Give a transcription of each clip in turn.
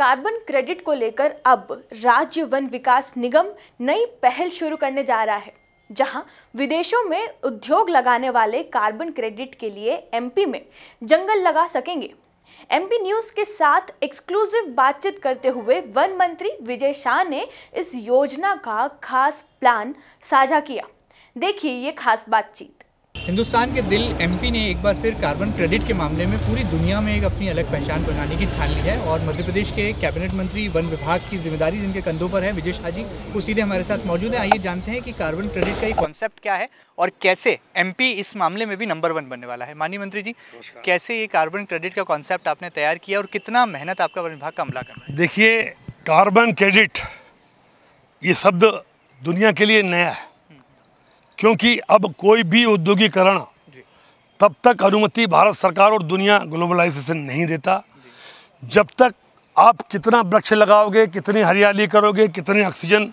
Carbon credit को लेकर अब राज्य वन विकास निगम नई पहल शुरू करने जा रहा है जहां विदेशों में उद्योग लगाने वाले कार्बन क्रेडिट के लिए एमपी में जंगल लगा सकेंगे एमपी न्यूज के साथ एक्सक्लूसिव बातचीत करते हुए वन मंत्री विजय शाह ने इस योजना का खास प्लान साझा किया देखिए ये खास बातचीत हिंदुस्तान के दिल एमपी ने एक बार फिर कार्बन क्रेडिट के मामले में पूरी दुनिया में एक अपनी अलग पहचान बनाने की ठान ली है और मध्य प्रदेश के कैबिनेट मंत्री वन विभाग की जिम्मेदारी जिनके कंधों पर है विजय शाह जी वो सीधे हमारे साथ मौजूद है आइए जानते हैं कि कार्बन क्रेडिट का ये कॉन्सेप्ट क्या है और कैसे एम इस मामले में भी नंबर वन बनने वाला है माननीय मंत्री जी कैसे ये कार्बन क्रेडिट का कॉन्सेप्ट आपने तैयार किया और कितना मेहनत आपका वन विभाग का अमला करना देखिए कार्बन क्रेडिट ये शब्द दुनिया के लिए नया है क्योंकि अब कोई भी औद्योगिकरण तब तक अनुमति भारत सरकार और दुनिया ग्लोबलाइजेशन नहीं देता जब तक आप कितना वृक्ष लगाओगे कितनी हरियाली करोगे कितनी ऑक्सीजन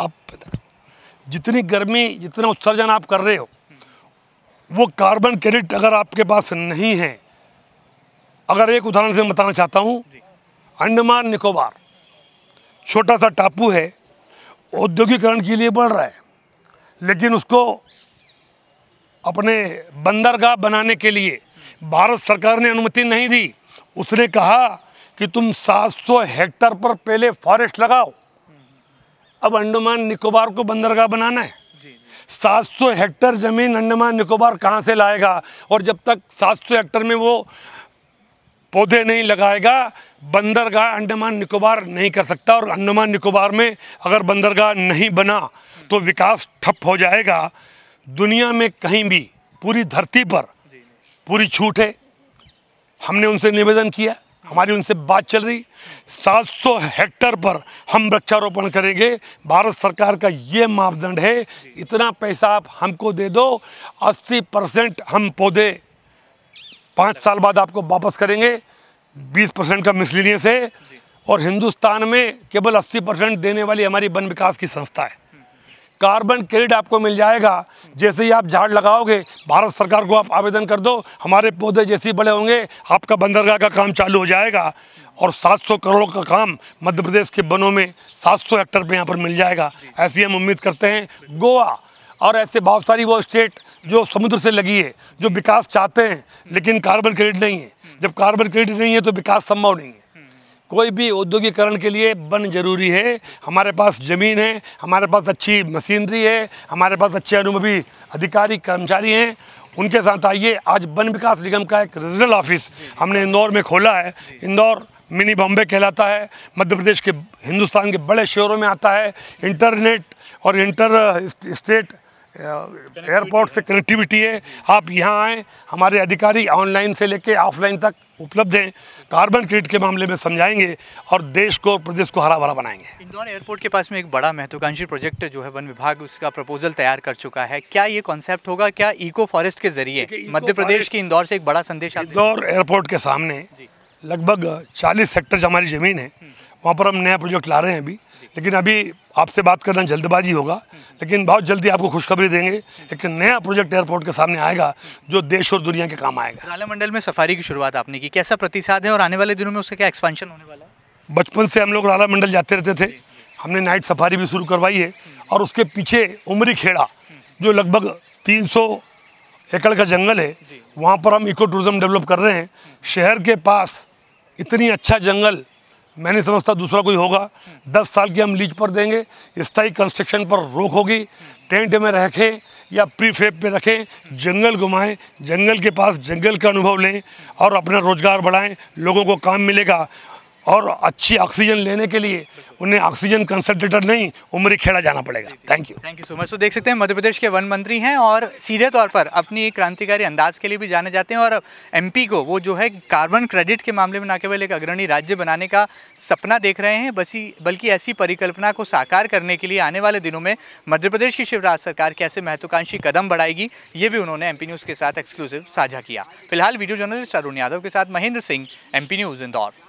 आप जितनी गर्मी जितना उत्सर्जन आप कर रहे हो वो कार्बन क्रेडिट अगर आपके पास नहीं है अगर एक उदाहरण से मैं बताना चाहता हूँ अंडमान निकोबार छोटा सा टापू है औद्योगिकरण के लिए बढ़ रहा है लेकिन उसको अपने बंदरगाह बनाने के लिए भारत सरकार ने अनुमति नहीं दी उसने कहा कि तुम 700 हेक्टर पर पहले फॉरेस्ट लगाओ अब अंडमान निकोबार को बंदरगाह बनाना है 700 हेक्टर ज़मीन अंडमान निकोबार कहाँ से लाएगा और जब तक 700 हेक्टर में वो पौधे नहीं लगाएगा बंदरगाह अंडमान निकोबार नहीं कर सकता और अंडमान निकोबार में अगर बंदरगाह नहीं बना तो विकास ठप हो जाएगा दुनिया में कहीं भी पूरी धरती पर पूरी छूट है हमने उनसे निवेदन किया हमारी उनसे बात चल रही 700 हेक्टर पर हम वृक्षारोपण करेंगे भारत सरकार का ये मापदंड है इतना पैसा आप हमको दे दो 80 परसेंट हम पौधे पाँच साल बाद आपको वापस करेंगे 20 परसेंट का मिसलिनियस है और हिंदुस्तान में केवल 80 परसेंट देने वाली हमारी वन विकास की संस्था है कार्बन क्रेडिट आपको मिल जाएगा जैसे ही आप झाड़ लगाओगे भारत सरकार को आप आवेदन कर दो हमारे पौधे जैसे ही बड़े होंगे आपका बंदरगाह का काम चालू हो जाएगा और 700 करोड़ का काम मध्य प्रदेश के वनों में 700 हेक्टर पर यहाँ पर मिल जाएगा ऐसी हम उम्मीद करते हैं गोवा और ऐसे बहुत सारी वो स्टेट जो समुद्र से लगी है जो विकास चाहते हैं लेकिन कार्बन क्रेडिट नहीं है जब कार्बन क्रेडिट नहीं है तो विकास संभव नहीं है कोई भी औद्योगिकरण के लिए वन जरूरी है हमारे पास ज़मीन है हमारे पास अच्छी मशीनरी है हमारे पास अच्छे अनुभवी अधिकारी कर्मचारी हैं उनके साथ आइए आज वन विकास निगम का एक रीजनल ऑफिस हमने इंदौर में खोला है इंदौर मिनी बॉम्बे कहलाता है मध्य प्रदेश के हिंदुस्तान के बड़े शहरों में आता है इंटरनेट और इंटर स्टेट एयरपोर्ट से कनेक्टिविटी है आप यहाँ आएँ हमारे अधिकारी ऑनलाइन से लेके ऑफलाइन तक उपलब्ध हैं कार्बन क्रेडिट के मामले में समझाएंगे और देश को प्रदेश को हरा भरा बनाएंगे इंदौर एयरपोर्ट के पास में एक बड़ा महत्वाकांक्षी प्रोजेक्ट जो है वन विभाग उसका प्रपोजल तैयार कर चुका है क्या ये कॉन्सेप्ट होगा क्या इको फॉरेस्ट के जरिए मध्य प्रदेश की इंदौर से एक बड़ा संदेश इंदौर एयरपोर्ट के सामने लगभग चालीस हेक्टर हमारी ज़मीन है हम्म। वहाँ पर हम नया प्रोजेक्ट ला रहे हैं अभी लेकिन अभी आपसे बात करना जल्दबाजी होगा लेकिन बहुत जल्दी आपको खुशखबरी देंगे एक नया प्रोजेक्ट एयरपोर्ट के सामने आएगा जो देश और दुनिया के काम आएगा राला मंडल में सफारी की शुरुआत आपने की कैसा प्रतिसाद है और आने वाले दिनों में उसका क्या एक्सपांशन होने वाला है बचपन से हम लोग राला मंडल जाते रहते थे हमने नाइट सफारी भी शुरू करवाई है और उसके पीछे उमरी खेड़ा जो लगभग तीन एकड़ का जंगल है वहाँ पर हम इको टूरिज़म डेवलप कर रहे हैं शहर के पास इतनी अच्छा जंगल मैं नहीं समझता दूसरा कोई होगा दस साल की हम लीज पर देंगे स्थायी कंस्ट्रक्शन पर रोक होगी टेंट में रखें या फेप पे रखें जंगल घुमाएं जंगल के पास जंगल का अनुभव लें और अपना रोज़गार बढ़ाएं लोगों को काम मिलेगा और अच्छी ऑक्सीजन लेने के लिए उन्हें ऑक्सीजन कंसनट्रेटर नहीं उम्री खेड़ा जाना पड़ेगा thank you thank you so much तो देख सकते हैं मध्य प्रदेश के वन मंत्री हैं और सीधे तौर पर अपनी क्रांतिकारी अंदाज के लिए भी जाने जाते हैं और एमपी को वो जो है कार्बन क्रेडिट के मामले में ना केवल एक अग्रणी राज्य बनाने का सपना देख रहे हैं बसी बल्कि ऐसी परिकल्पना को साकार करने के लिए आने वाले दिनों में मध्य प्रदेश की शिवराज सरकार कैसे महत्वाकांक्षी कदम बढ़ाएगी ये भी उन्होंने एम न्यूज़ के साथ एक्सक्लूसिव साझा किया फिलहाल वीडियो जर्नलिस्ट अरुण यादव के साथ महेंद्र सिंह एम न्यूज़ इंदौर